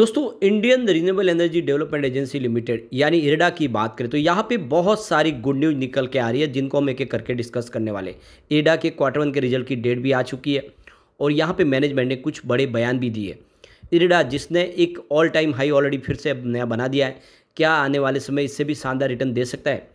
दोस्तों Indian renewable energy development agency limited यानी IREDA की बात करें तो यहाँ पे बहुत सारी गुड न्यूज निकल के आ रही है जिनको हम एक एक करके डिस्कस करने वाले इरडा के क्वार्टर वन के रिजल्ट की डेट भी आ चुकी है और यहाँ पे मैनेजमेंट ने कुछ बड़े बयान भी दिए इरडा जिसने एक ऑल टाइम हाई ऑलरेडी फिर से नया बना दिया है क्या आने वाले समय इससे भी शानदार रिटर्न दे सकता है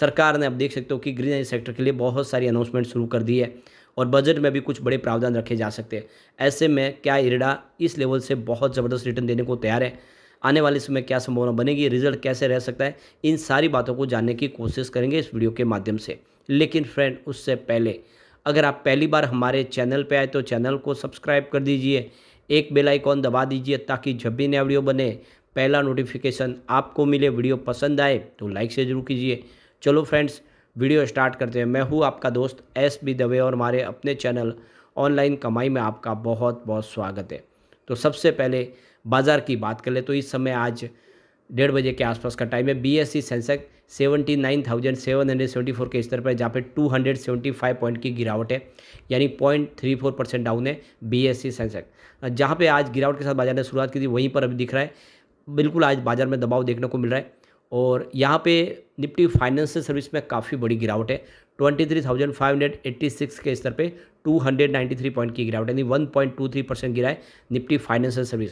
सरकार ने अब देख सकते हो कि ग्रीन सेक्टर के लिए बहुत सारी अनाउंसमेंट शुरू कर दी है और बजट में भी कुछ बड़े प्रावधान रखे जा सकते हैं ऐसे में क्या इरेडा इस लेवल से बहुत ज़बरदस्त रिटर्न देने को तैयार है आने वाले समय क्या संभावना बनेगी रिजल्ट कैसे रह सकता है इन सारी बातों को जानने की कोशिश करेंगे इस वीडियो के माध्यम से लेकिन फ्रेंड उससे पहले अगर आप पहली बार हमारे चैनल पर आए तो चैनल को सब्सक्राइब कर दीजिए एक बेल आइकॉन दबा दीजिए ताकि जब भी नया वीडियो बने पहला नोटिफिकेशन आपको मिले वीडियो पसंद आए तो लाइक से ज़रूर कीजिए चलो फ्रेंड्स वीडियो स्टार्ट करते हैं मैं हूँ आपका दोस्त एस बी दवे और हमारे अपने चैनल ऑनलाइन कमाई में आपका बहुत बहुत स्वागत है तो सबसे पहले बाज़ार की बात कर ले तो इस समय आज डेढ़ बजे के आसपास का टाइम है B S C Sensex seventy nine thousand seven hundred seventy four के स्तर पर जहाँ पे two hundred seventy five point की गिरावट है यानी point three four percent down है बी एस सी सेंसेक जहाँ पे आज गिरावट के साथ बाजार ने शुरुआत की थी वहीं पर अभी दिख रहा है बिल्कुल आज बाजार में दबाव देखने को मिल रहा है और यहाँ पे निफ्टी फाइनेंशियल सर्विस में काफ़ी बड़ी गिरावट है twenty three thousand five hundred eighty six के स्तर पे two hundred ninety three point की गिरावट यानी one point two three percent गिरा है निफ्टी फाइनेंशियल सर्विस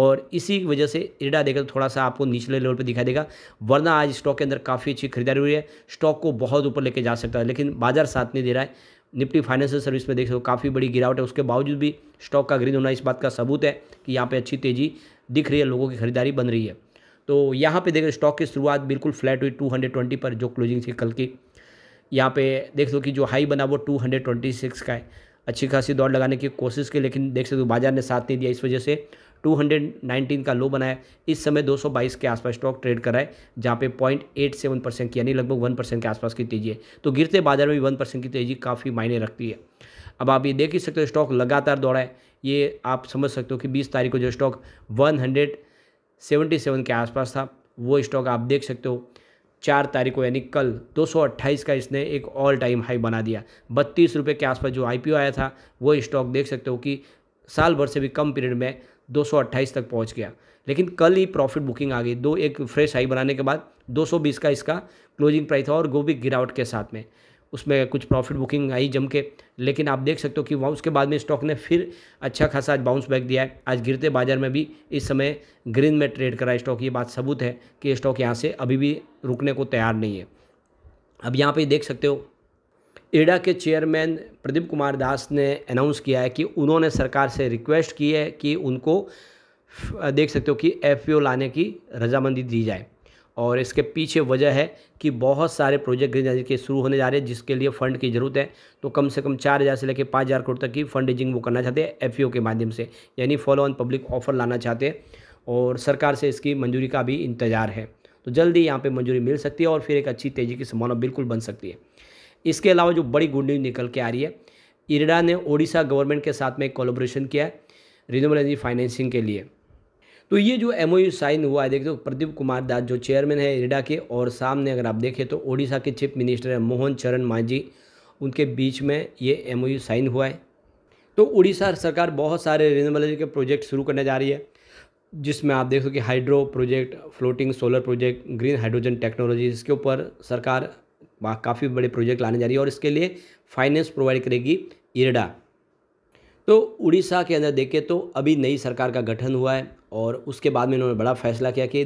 और इसी वजह से इरडा देखें तो थोड़ा सा आपको निचले लेवल पे दिखाई देगा वरना आज स्टॉक के अंदर काफ़ी अच्छी खरीदारी हुई है स्टॉक को बहुत ऊपर लेके जा सकता है लेकिन बाजार साथ नहीं दे रहा है निफ्टी फाइनेंशियल सर्विस में देख सकते हो काफ़ी बड़ी गिरावट है उसके बावजूद भी स्टॉक का ग्रीन होना इस बात का सबूत है कि यहाँ पर अच्छी तेज़ी दिख रही है लोगों की खरीदारी बन रही है तो यहाँ पे देखो स्टॉक की शुरुआत बिल्कुल फ्लैट हुई 220 पर जो क्लोजिंग थी कल की यहाँ पे देख दो कि जो हाई बना वो 226 का है अच्छी खासी दौड़ लगाने की कोशिश की लेकिन देख सकते हो बाजार ने साथ नहीं दिया इस वजह से 219 का लो बनाया इस समय 222 के आसपास स्टॉक ट्रेड कराए जहाँ पे 0.87 परसेंट की यानी लगभग 1 परसेंट के आसपास की तेजी है तो गिरते बाजार में भी 1 परसेंट की तेजी काफ़ी मायने रखती है अब आप ये देख ही सकते हो स्टॉक लगातार दौड़ा है ये आप समझ सकते हो कि बीस तारीख को जो stock one hundred seventy seven के आसपास था वो स्टॉक आप देख सकते हो चार तारीख को यानी कल दो सौ अट्ठाईस का इसने एक ऑल टाइम हाई बना दिया बत्तीस रुपये के आसपास जो आईपीओ आया था वो स्टॉक देख सकते हो कि साल भर से भी कम पीरियड में दो सौ अट्ठाईस तक पहुंच गया लेकिन कल ही प्रॉफिट बुकिंग आ गई दो एक फ्रेश हाई बनाने के बाद दो सौ बीस का इसका क्लोजिंग प्राइस था और वो भी गिरावट के साथ में उसमें कुछ प्रॉफिट बुकिंग आई जम के लेकिन आप देख सकते हो कि वहाँ उसके बाद में स्टॉक ने फिर अच्छा खासा आज बाउंस बैक दिया है आज गिरते बाजार में भी इस समय ग्रीन में ट्रेड करा स्टॉक ये बात सबूत है कि स्टॉक यहाँ से अभी भी रुकने को तैयार नहीं है अब यहाँ पर देख सकते हो एडा के चेयरमैन प्रदीप कुमार दास ने अनाउंस किया है कि उन्होंने सरकार से रिक्वेस्ट की है कि उनको देख सकते हो कि एफ लाने की रजामंदी दी जाए और इसके पीछे वजह है कि बहुत सारे प्रोजेक्ट ग्रीन एनर्जी के शुरू होने जा रहे हैं जिसके लिए फंड की जरूरत है तो कम से कम चार हज़ार से लेकर पाँच हज़ार करोड़ तक की फंड रेजिंग वो करना चाहते हैं एफ e के माध्यम से यानी फॉलो ऑन पब्लिक ऑफर लाना चाहते हैं और सरकार से इसकी मंजूरी का भी इंतजार है तो जल्दी यहाँ पर मंजूरी मिल सकती है और फिर एक अच्छी तेज़ी की संभावना बिल्कुल बन सकती है इसके अलावा जो बड़ी गुड न्यूज निकल के आ रही है इरडा ने ओडिशा गवर्नमेंट के साथ में एक कोलोब्रेशन किया है रिन्यूबल एनर्जी फाइनेंसिंग के लिए तो ये जो एम साइन हुआ है देख दो तो प्रदीप कुमार दास जो चेयरमैन है रेडा के और सामने अगर आप देखें तो ओडिशा के चीफ मिनिस्टर है मोहन चरण मांझी उनके बीच में ये एम साइन हुआ है तो उड़ीसा सरकार बहुत सारे रिनेबल के प्रोजेक्ट शुरू करने जा रही है जिसमें आप देख सको कि hydro project floating solar project green hydrogen technology इसके ऊपर सरकार काफ़ी बड़े प्रोजेक्ट लाने जा रही है और इसके लिए फाइनेंस प्रोवाइड करेगी इरडा तो उड़ीसा के अंदर देखें तो अभी नई सरकार का गठन हुआ है और उसके बाद में इन्होंने बड़ा फैसला किया कि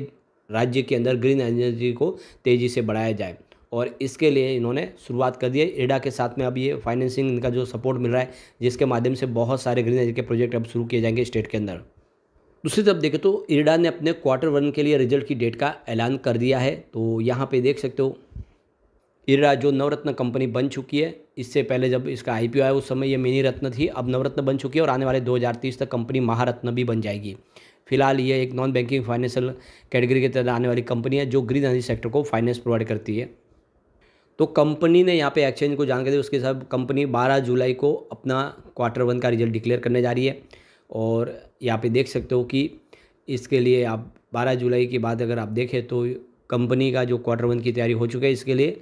राज्य के अंदर ग्रीन एनर्जी को तेज़ी से बढ़ाया जाए और इसके लिए इन्होंने शुरुआत कर दी है एडा के साथ में अब ये फाइनेंसिंग इनका जो सपोर्ट मिल रहा है जिसके माध्यम से बहुत सारे ग्रीन एनर्जी के प्रोजेक्ट अब शुरू किए जाएंगे स्टेट के अंदर दूसरी तरफ देखें तो इरडा ने अपने क्वार्टर वन के लिए रिजल्ट की डेट का ऐलान कर दिया है तो यहाँ पर देख सकते हो इरडा जो नवरत्न कंपनी बन चुकी है इससे पहले जब इसका आई आया उस समय ये मिनी रत्न थी अब नवरत्न बन चुकी है और आने वाले दो तक कंपनी महारत्न भी बन जाएगी फिलहाल ये एक नॉन बैंकिंग फाइनेंशियल कैटेगरी के तहत आने वाली कंपनी है जो ग्रीन एनर्जी सेक्टर को फाइनेंस प्रोवाइड करती है तो कंपनी ने यहाँ पे एक्सचेंज को जानकारी दी उसके साथ कंपनी 12 जुलाई को अपना क्वार्टर वन का रिजल्ट डिक्लेयर करने जा रही है और यहाँ पे देख सकते हो कि इसके लिए आप 12 जुलाई के बाद अगर आप देखें तो कंपनी का जो क्वार्टर वन की तैयारी हो चुकी है इसके लिए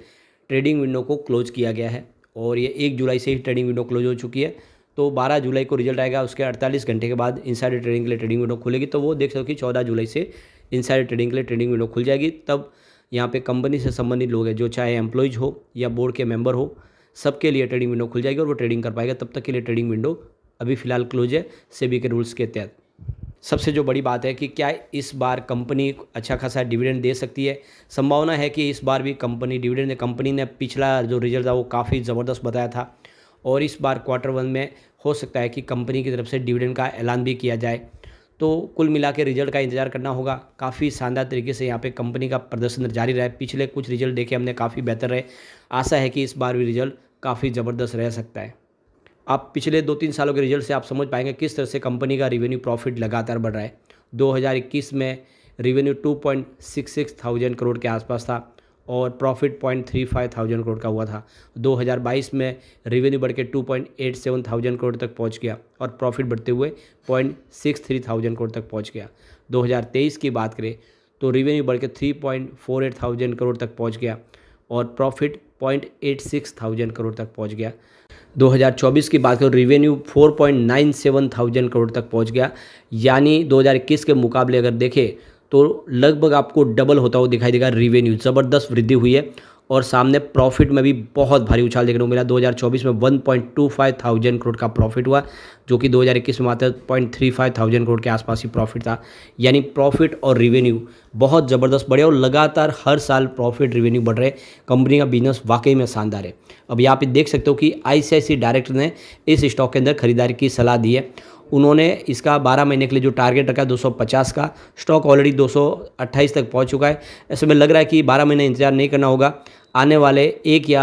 ट्रेडिंग विंडो को क्लोज किया गया है और ये एक जुलाई से ही ट्रेडिंग विंडो क्लोज हो चुकी है तो 12 जुलाई को रिजल्ट आएगा उसके 48 घंटे के बाद इनसाइड ट्रेडिंग के लिए ट्रेडिंग विंडो खुलेगी तो वो देख सकते हो कि 14 जुलाई से इनसाइड ट्रेडिंग के लिए ट्रेडिंग विंडो खुल जाएगी तब यहाँ पे कंपनी से संबंधित लोग हैं जो चाहे एम्प्लॉयज़ हो या बोर्ड के मेंबर हो सबके लिए ट्रेडिंग विंडो खुल जाएगी और वो ट्रेडिंग कर पाएगा तब तक के लिए ट्रेडिंग विंडो अभी फिलहाल क्लोज है सेबी के रूल्स के तहत सबसे जो बड़ी बात है कि क्या इस बार कंपनी अच्छा खासा डिविडेंड दे सकती है संभावना है कि इस बार भी कंपनी डिविडेंड कंपनी ने पिछला जो रिजल्ट था वो काफ़ी ज़बरदस्त बताया था और इस बार क्वार्टर वन में हो सकता है कि कंपनी की तरफ से डिविडेंड का ऐलान भी किया जाए तो कुल मिला के रिजल्ट का इंतजार करना होगा काफ़ी शानदार तरीके से यहाँ पे कंपनी का प्रदर्शन जारी रहा है पिछले कुछ रिजल्ट देखे हमने काफ़ी बेहतर रहे आशा है कि इस बार भी रिजल्ट काफ़ी ज़बरदस्त रह सकता है आप पिछले दो तीन सालों के रिजल्ट से आप समझ पाएंगे किस तरह से कंपनी का रेवेन्यू प्रॉफिट लगातार बढ़ रहा है दो में रेवेन्यू टू थाउजेंड करोड़ के आसपास था और profit point three five thousand crore का हुआ था 2022 में रेवेन्यू बढ़ के two point eight seven thousand crore तक पहुंच गया और प्रॉफिट बढ़ते हुए point six three thousand crore तक पहुंच गया 2023 की बात करें तो रेवेन्यू बढ़ के three point four eight thousand crore तक पहुँच गया और profit point eight six thousand crore तक पहुँच गया 2024 की बात करें रिवेन्यू 4.97 थाउजेंड करोड़ तक पहुंच गया यानी 2021 के मुकाबले अगर देखें तो लगभग आपको डबल होता हुआ दिखाई देगा रिवेन्यू ज़बरदस्त वृद्धि हुई है और सामने प्रॉफिट में भी बहुत भारी उछाल देखने को मिला 2024 में 1.25 थाउजेंड करोड़ का प्रॉफिट हुआ जो कि 2021 में मात्र point three five thousand crore के आसपास ही प्रॉफिट था यानी प्रॉफिट और रिवेन्यू बहुत ज़बरदस्त बढ़े और लगातार हर साल प्रॉफिट रिवेन्यू बढ़ रहे कंपनी का बिजनेस वाकई में शानदार है अब यहाँ पर देख सकते हो कि आई डायरेक्टर ने इस स्टॉक के अंदर खरीदारी की सलाह दी है उन्होंने इसका 12 महीने के लिए जो टारगेट रखा 250 का स्टॉक ऑलरेडी 228 तक पहुंच चुका है ऐसे में लग रहा है कि 12 महीने इंतज़ार नहीं करना होगा आने वाले एक या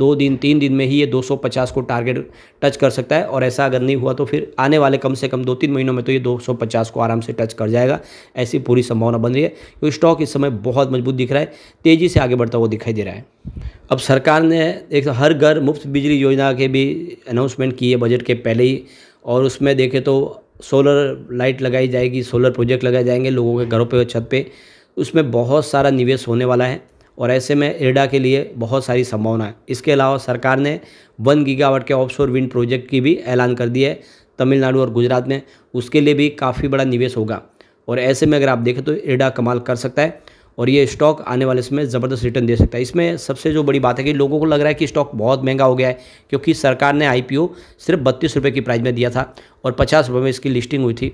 दो दिन तीन दिन में ही ये 250 को टारगेट टच कर सकता है और ऐसा अगर नहीं हुआ तो फिर आने वाले कम से कम दो तीन महीनों में तो ये 250 को आराम से टच कर जाएगा ऐसी पूरी संभावना बन रही है क्योंकि स्टॉक इस समय बहुत मजबूत दिख रहा है तेज़ी से आगे बढ़ता हुआ दिखाई दे रहा है अब सरकार ने एक हर घर मुफ्त बिजली योजना के भी अनाउंसमेंट की है बजट के पहले ही और उसमें देखें तो सोलर लाइट लगाई जाएगी सोलर प्रोजेक्ट लगाए जाएंगे लोगों के घरों पे और छत पे उसमें बहुत सारा निवेश होने वाला है और ऐसे में एरडा के लिए बहुत सारी संभावना है इसके अलावा सरकार ने वन गीगावट के ऑफशोर विंड प्रोजेक्ट की भी ऐलान कर दिया है तमिलनाडु और गुजरात में उसके लिए भी काफ़ी बड़ा निवेश होगा और ऐसे में अगर आप देखें तो एरडा कमाल कर सकता है और ये स्टॉक आने वाले समय ज़बरदस्त रिटर्न दे सकता है इसमें सबसे जो बड़ी बात है कि लोगों को लग रहा है कि स्टॉक बहुत महंगा हो गया है क्योंकि सरकार ने आई सिर्फ बत्तीस रुपये की प्राइस में दिया था और पचास रुपये में इसकी लिस्टिंग हुई थी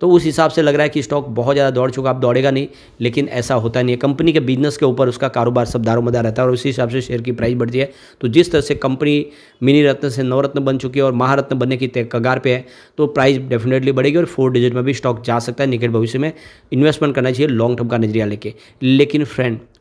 तो उस हिसाब से लग रहा है कि स्टॉक बहुत ज़्यादा दौड़ चुका अब दौड़ेगा नहीं लेकिन ऐसा होता नहीं है कंपनी के बिजनेस के ऊपर उसका कारोबार सब दारोमदार रहता है और उसी हिसाब से शेयर की प्राइस बढ़ती है तो जिस तरह से कंपनी मिनी रत्न से नवरत्न बन चुकी है और महारत्न बनने की कगार पर है तो प्राइस डेफिनेटली बढ़ेगी और फोर डिजिट में भी स्टॉक जा सकता है निकट भविष्य में इन्वेस्टमेंट करना चाहिए लॉन्ग टर्म का नजरिया लेके लेकिन फ्रेंड